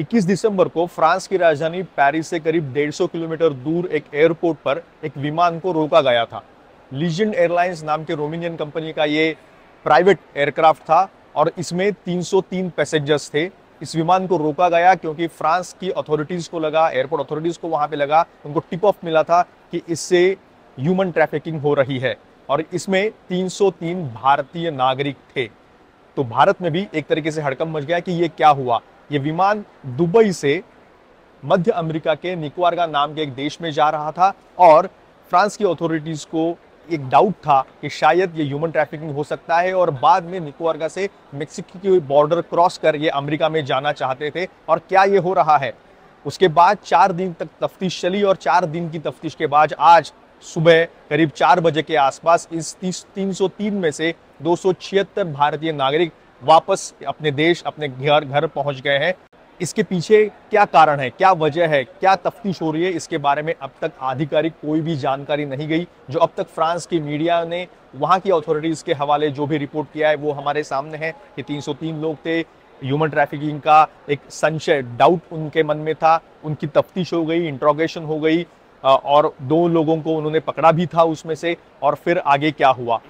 21 दिसंबर को फ्रांस की राजधानी पेरिस से करीब 150 किलोमीटर दूर एक एयरपोर्ट पर एक विमान को रोका गया था लीजेंड एयरलाइंस नाम के रोमिनियन कंपनी का ये प्राइवेट एयरक्राफ्ट था और इसमें 303 पैसेंजर्स थे इस विमान को रोका गया क्योंकि फ्रांस की अथॉरिटीज़ को लगा एयरपोर्ट अथॉरिटीज़ को वहाँ पर लगा उनको टिप ऑफ मिला था कि इससे ह्यूमन ट्रैफिकिंग हो रही है और इसमें 303 भारतीय नागरिक थे तो भारत में भी एक तरीके से हड़कम मच गया कि ये क्या हुआ ये विमान दुबई से मध्य अमेरिका के निकवारगा नाम के एक देश में जा रहा था और फ्रांस की अथॉरिटीज़ को एक डाउट था कि शायद ये ह्यूमन ट्रैफिकिंग हो सकता है और बाद में निकोवर्गा से मेक्सिको की बॉर्डर क्रॉस कर ये अमेरिका में जाना चाहते थे और क्या ये हो रहा है उसके बाद चार दिन तक तफ्तीश चली और चार दिन की तफ्तीश के बाद आज सुबह करीब चार बजे के आसपास इस सौ तीन में से दो भारतीय नागरिक वापस अपने देश अपने घर घर पहुंच गए हैं इसके पीछे क्या कारण है क्या वजह है क्या तफ्तीश हो रही है इसके बारे में अब तक आधिकारिक कोई भी जानकारी नहीं गई जो अब तक फ्रांस की मीडिया ने वहाँ की अथॉरिटीज़ के हवाले जो भी रिपोर्ट किया है वो हमारे सामने है कि 303 लोग थे ह्यूमन ट्रैफिकिंग का एक संशय डाउट उनके मन में था उनकी तफ्तीश हो गई इंट्रोगेशन हो गई और दो लोगों को उन्होंने पकड़ा भी था उसमें से और फिर आगे क्या हुआ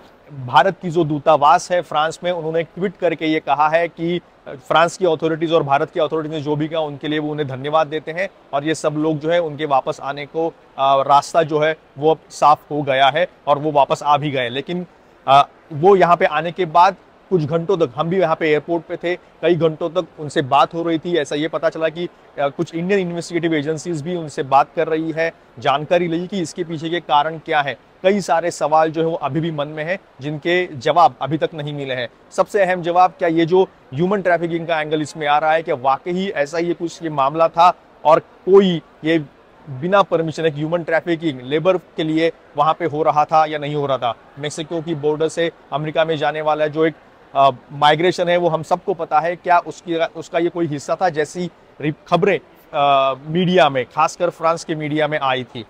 भारत की जो दूतावास है फ्रांस में उन्होंने ट्वीट करके ये कहा है कि फ्रांस की अथॉरिटीज़ और भारत की अथॉरिटीज़ ने जो भी कहा उनके लिए वो उन्हें धन्यवाद देते हैं और ये सब लोग जो है उनके वापस आने को आ, रास्ता जो है वो अब साफ हो गया है और वो वापस आ भी गए लेकिन आ, वो यहाँ पे आने के बाद कुछ घंटों तक हम भी यहाँ पे एयरपोर्ट पे थे कई घंटों तक उनसे बात हो रही थी ऐसा ये पता चला कि कुछ इंडियन इन्वेस्टिगेटिव एजेंसीज भी उनसे बात कर रही है जानकारी ली कि इसके पीछे के कारण क्या है कई सारे सवाल जो है वो अभी भी मन में है जिनके जवाब अभी तक नहीं मिले हैं सबसे अहम जवाब क्या ये जो ह्यूमन ट्रैफिकिंग का एंगल इसमें आ रहा है कि वाकई ही ऐसा ही कुछ ये मामला था और कोई ये बिना परमिशन एक ह्यूमन ट्रैफिकिंग लेबर के लिए वहां पे हो रहा था या नहीं हो रहा था मेक्सिको की बॉर्डर से अमेरिका में जाने वाला जो एक माइग्रेशन है वो हम सबको पता है क्या उसकी उसका ये कोई हिस्सा था जैसी खबरें मीडिया में खासकर फ्रांस के मीडिया में आई थी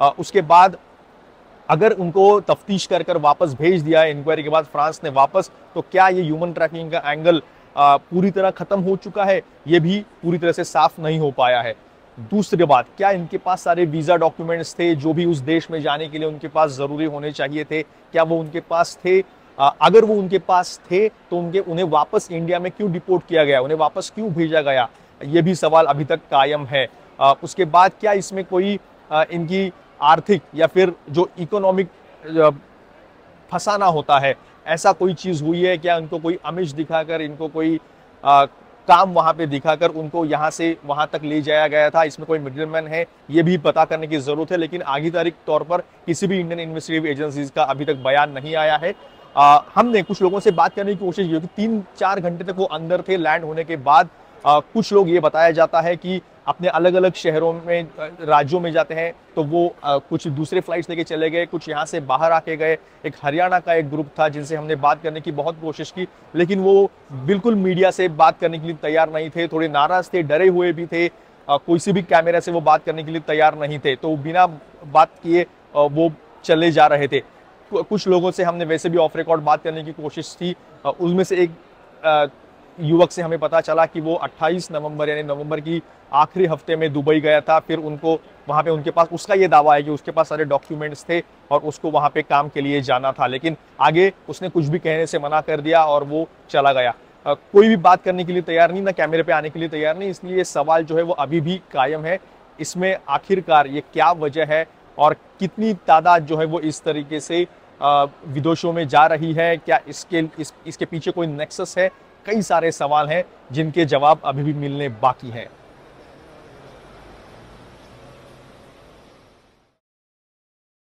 आ, उसके बाद अगर उनको तफ्तीश कर कर वापस भेज दिया इंक्वायरी के बाद फ्रांस ने वापस तो क्या ये ह्यूमन ट्रैकिंग का एंगल आ, पूरी तरह ख़त्म हो चुका है ये भी पूरी तरह से साफ नहीं हो पाया है दूसरी बात क्या इनके पास सारे वीज़ा डॉक्यूमेंट्स थे जो भी उस देश में जाने के लिए उनके पास ज़रूरी होने चाहिए थे क्या वो उनके पास थे अगर वो उनके पास थे तो उनके उन्हें वापस इंडिया में क्यों डिपोर्ट किया गया उन्हें वापस क्यों भेजा गया ये भी सवाल अभी तक कायम है उसके बाद क्या इसमें कोई इनकी आर्थिक या फिर जो इकोनॉमिक फंसाना होता है ऐसा कोई चीज़ हुई है क्या उनको कोई अमिश दिखाकर इनको कोई आ, काम वहाँ पे दिखाकर उनको यहाँ से वहाँ तक ले जाया गया था इसमें कोई मिडिलमैन है ये भी पता करने की ज़रूरत है लेकिन आधिकारिक तौर पर किसी भी इंडियन इन्वेस्टिगेटिव एजेंसीज का अभी तक बयान नहीं आया है आ, हमने कुछ लोगों से बात करने की कोशिश की क्योंकि तीन चार घंटे तक वो अंदर थे लैंड होने के बाद आ, कुछ लोग ये बताया जाता है कि अपने अलग अलग शहरों में राज्यों में जाते हैं तो वो आ, कुछ दूसरे फ्लाइट्स लेके चले गए कुछ यहाँ से बाहर आके गए एक हरियाणा का एक ग्रुप था जिनसे हमने बात करने की बहुत कोशिश की लेकिन वो बिल्कुल मीडिया से बात करने के लिए तैयार नहीं थे थोड़े नाराज थे डरे हुए भी थे आ, कोई से भी कैमरा से वो बात करने के लिए तैयार नहीं थे तो बिना बात किए वो चले जा रहे थे कुछ लोगों से हमने वैसे भी ऑफ रिकॉर्ड बात करने की कोशिश थी उनमें से एक युवक से हमें पता चला कि वो 28 नवंबर यानी नवंबर की आखिरी हफ्ते में दुबई गया था फिर उनको वहाँ पे उनके पास उसका ये दावा है कि उसके पास सारे डॉक्यूमेंट्स थे और उसको वहाँ पे काम के लिए जाना था लेकिन आगे उसने कुछ भी कहने से मना कर दिया और वो चला गया कोई भी बात करने के लिए तैयार नहीं ना कैमरे पे आने के लिए तैयार नहीं इसलिए सवाल जो है वो अभी भी कायम है इसमें आखिरकार ये क्या वजह है और कितनी तादाद जो है वो इस तरीके से विदेशों में जा रही है क्या इसके इस, इसके पीछे कोई नेक्सस है कई सारे सवाल हैं जिनके जवाब अभी भी मिलने बाकी हैं